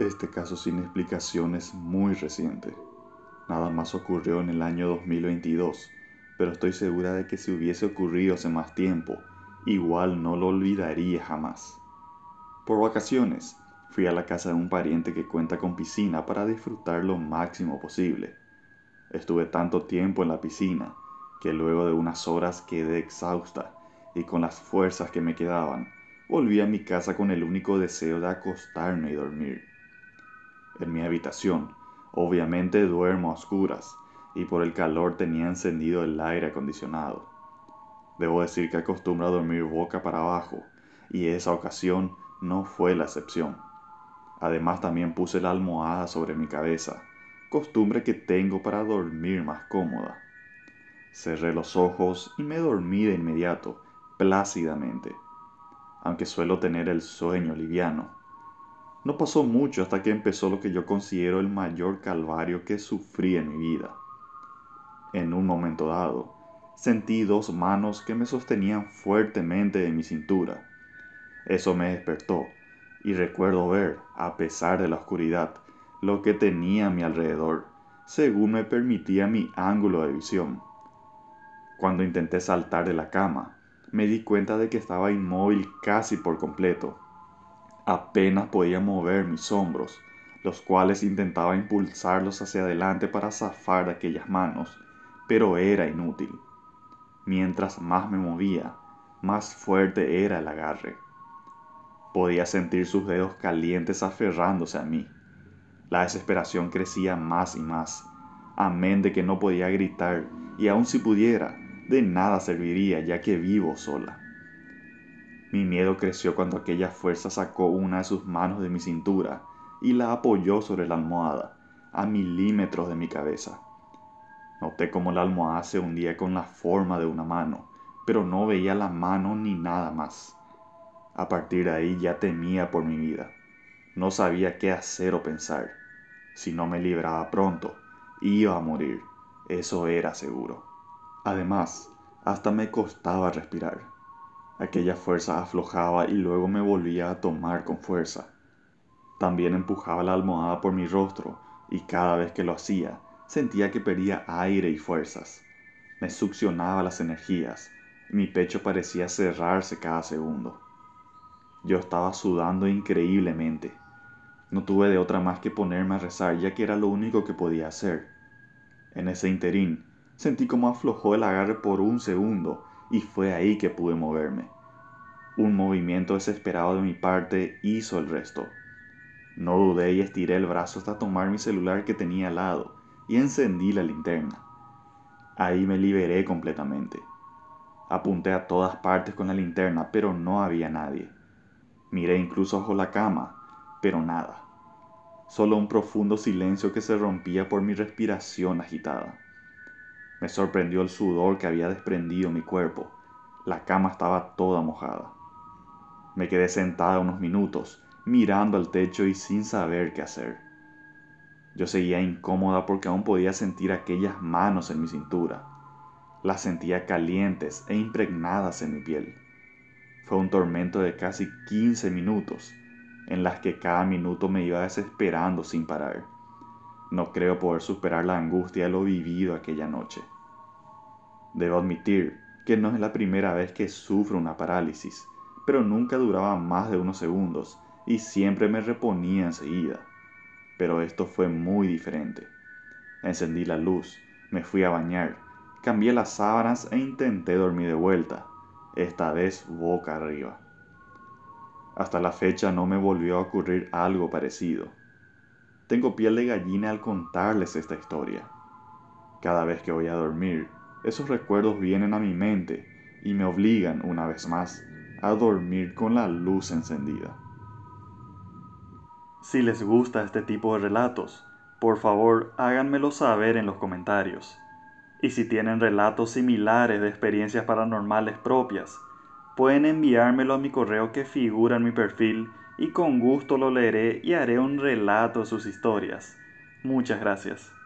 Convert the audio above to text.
Este caso sin explicación es muy reciente. Nada más ocurrió en el año 2022, pero estoy segura de que si hubiese ocurrido hace más tiempo, igual no lo olvidaría jamás. Por vacaciones, fui a la casa de un pariente que cuenta con piscina para disfrutar lo máximo posible. Estuve tanto tiempo en la piscina que luego de unas horas quedé exhausta y con las fuerzas que me quedaban, volví a mi casa con el único deseo de acostarme y dormir en mi habitación. Obviamente duermo a oscuras y por el calor tenía encendido el aire acondicionado. Debo decir que acostumbro a dormir boca para abajo y esa ocasión no fue la excepción. Además también puse la almohada sobre mi cabeza, costumbre que tengo para dormir más cómoda. Cerré los ojos y me dormí de inmediato, plácidamente, aunque suelo tener el sueño liviano no pasó mucho hasta que empezó lo que yo considero el mayor calvario que sufrí en mi vida. En un momento dado, sentí dos manos que me sostenían fuertemente de mi cintura. Eso me despertó y recuerdo ver, a pesar de la oscuridad, lo que tenía a mi alrededor, según me permitía mi ángulo de visión. Cuando intenté saltar de la cama, me di cuenta de que estaba inmóvil casi por completo Apenas podía mover mis hombros, los cuales intentaba impulsarlos hacia adelante para zafar de aquellas manos, pero era inútil. Mientras más me movía, más fuerte era el agarre. Podía sentir sus dedos calientes aferrándose a mí. La desesperación crecía más y más, amén de que no podía gritar, y aun si pudiera, de nada serviría ya que vivo sola. Mi miedo creció cuando aquella fuerza sacó una de sus manos de mi cintura y la apoyó sobre la almohada, a milímetros de mi cabeza. Noté cómo la almohada se hundía con la forma de una mano, pero no veía la mano ni nada más. A partir de ahí ya temía por mi vida. No sabía qué hacer o pensar. Si no me libraba pronto, iba a morir. Eso era seguro. Además, hasta me costaba respirar. Aquella fuerza aflojaba y luego me volvía a tomar con fuerza. También empujaba la almohada por mi rostro y cada vez que lo hacía sentía que perdía aire y fuerzas. Me succionaba las energías y mi pecho parecía cerrarse cada segundo. Yo estaba sudando increíblemente. No tuve de otra más que ponerme a rezar ya que era lo único que podía hacer. En ese interín sentí como aflojó el agarre por un segundo y fue ahí que pude moverme. Un movimiento desesperado de mi parte hizo el resto. No dudé y estiré el brazo hasta tomar mi celular que tenía al lado y encendí la linterna. Ahí me liberé completamente. Apunté a todas partes con la linterna, pero no había nadie. Miré incluso bajo la cama, pero nada. Solo un profundo silencio que se rompía por mi respiración agitada. Me sorprendió el sudor que había desprendido mi cuerpo. La cama estaba toda mojada. Me quedé sentada unos minutos, mirando al techo y sin saber qué hacer. Yo seguía incómoda porque aún podía sentir aquellas manos en mi cintura. Las sentía calientes e impregnadas en mi piel. Fue un tormento de casi 15 minutos, en las que cada minuto me iba desesperando sin parar. No creo poder superar la angustia de lo vivido aquella noche. Debo admitir que no es la primera vez que sufro una parálisis, pero nunca duraba más de unos segundos y siempre me reponía enseguida. Pero esto fue muy diferente. Encendí la luz, me fui a bañar, cambié las sábanas e intenté dormir de vuelta, esta vez boca arriba. Hasta la fecha no me volvió a ocurrir algo parecido. Tengo piel de gallina al contarles esta historia. Cada vez que voy a dormir, esos recuerdos vienen a mi mente y me obligan una vez más a dormir con la luz encendida. Si les gusta este tipo de relatos, por favor háganmelo saber en los comentarios. Y si tienen relatos similares de experiencias paranormales propias, pueden enviármelo a mi correo que figura en mi perfil y con gusto lo leeré y haré un relato de sus historias. Muchas gracias.